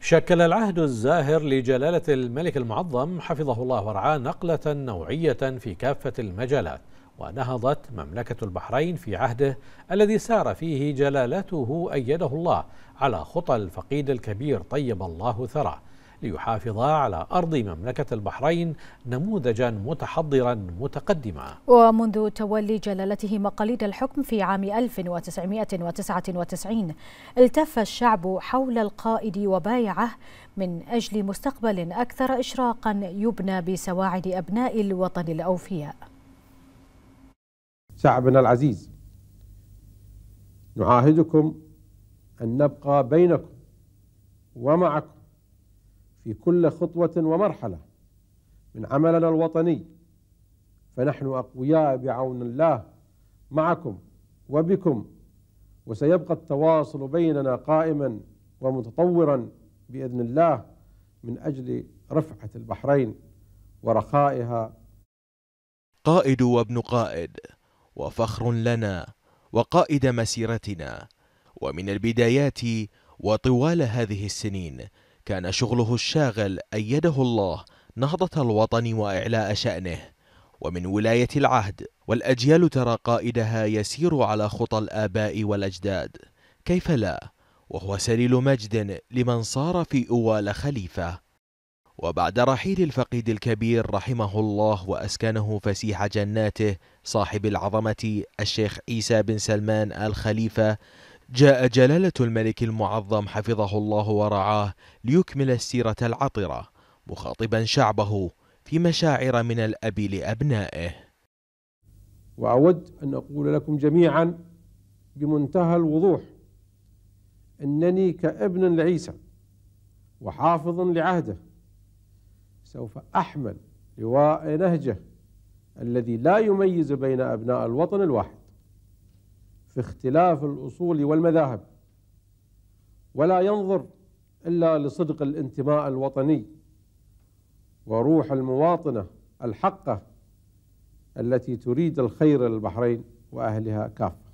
شكل العهد الزاهر لجلالة الملك المعظم حفظه الله ورعاه نقلة نوعية في كافة المجالات ونهضت مملكة البحرين في عهده الذي سار فيه جلالته أيده الله على خطى الفقيد الكبير طيب الله ثراه ليحافظا على أرض مملكة البحرين نموذجا متحضرا متقدما ومنذ تولي جلالته مقاليد الحكم في عام 1999 التف الشعب حول القائد وبايعه من أجل مستقبل أكثر إشراقا يبنى بسواعد أبناء الوطن الأوفياء شعبنا العزيز نعاهدكم أن نبقى بينكم ومعكم في كل خطوة ومرحلة من عملنا الوطني فنحن أقوياء بعون الله معكم وبكم وسيبقى التواصل بيننا قائما ومتطورا بإذن الله من أجل رفعة البحرين ورخائها قائد وابن قائد وفخر لنا وقائد مسيرتنا ومن البدايات وطوال هذه السنين كان شغله الشاغل أيده الله نهضة الوطن وإعلاء شأنه ومن ولاية العهد والأجيال ترى قائدها يسير على خطى الآباء والأجداد كيف لا وهو سليل مجد لمن صار في أوال خليفة وبعد رحيل الفقيد الكبير رحمه الله وأسكنه فسيح جناته صاحب العظمة الشيخ عيسى بن سلمان آل خليفة جاء جلالة الملك المعظم حفظه الله ورعاه ليكمل السيرة العطرة مخاطبا شعبه في مشاعر من الأب لأبنائه وأود أن أقول لكم جميعا بمنتهى الوضوح أنني كابن لعيسى وحافظ لعهده سوف أحمل لواء نهجه الذي لا يميز بين أبناء الوطن الواحد في اختلاف الأصول والمذاهب ولا ينظر إلا لصدق الانتماء الوطني وروح المواطنة الحقة التي تريد الخير للبحرين وأهلها كافة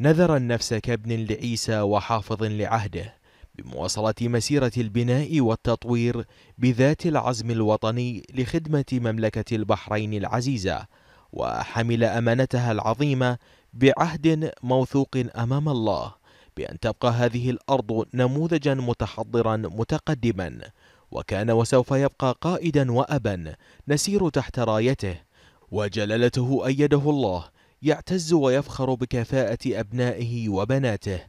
نذر النفس كابن لعيسى وحافظ لعهده بمواصلة مسيرة البناء والتطوير بذات العزم الوطني لخدمة مملكة البحرين العزيزة وحمل أمانتها العظيمة بعهد موثوق امام الله بان تبقى هذه الارض نموذجا متحضرا متقدما وكان وسوف يبقى قائدا وابا نسير تحت رايته وجلالته ايده الله يعتز ويفخر بكفاءه ابنائه وبناته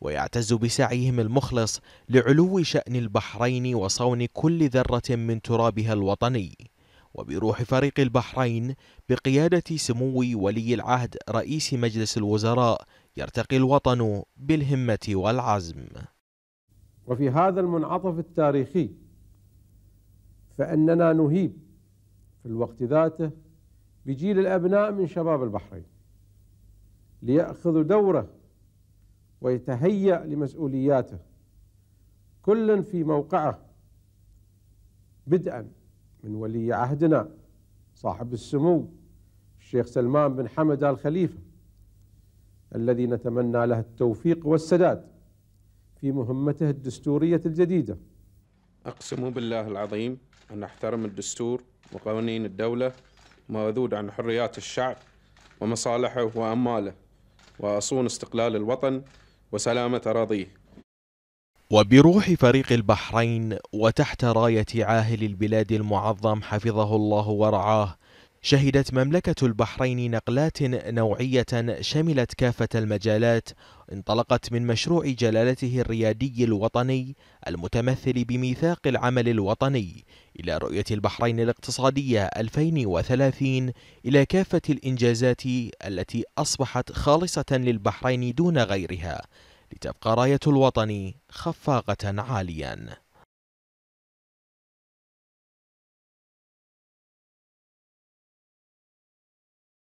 ويعتز بسعيهم المخلص لعلو شان البحرين وصون كل ذره من ترابها الوطني وبروح فريق البحرين بقيادة سمو ولي العهد رئيس مجلس الوزراء يرتقي الوطن بالهمة والعزم وفي هذا المنعطف التاريخي فإننا نهيب في الوقت ذاته بجيل الأبناء من شباب البحرين ليأخذوا دوره ويتهيأ لمسؤولياته كل في موقعه بدءا من ولي عهدنا صاحب السمو الشيخ سلمان بن حمد آل خليفة الذي نتمنى له التوفيق والسداد في مهمته الدستورية الجديدة أقسم بالله العظيم أن أحترم الدستور وقوانين الدولة مأذود عن حريات الشعب ومصالحه وأمواله وأصون استقلال الوطن وسلامة أراضيه وبروح فريق البحرين وتحت راية عاهل البلاد المعظم حفظه الله ورعاه شهدت مملكة البحرين نقلات نوعية شملت كافة المجالات انطلقت من مشروع جلالته الريادي الوطني المتمثل بميثاق العمل الوطني إلى رؤية البحرين الاقتصادية 2030 إلى كافة الإنجازات التي أصبحت خالصة للبحرين دون غيرها لتبقى راية الوطن خفاقة عاليا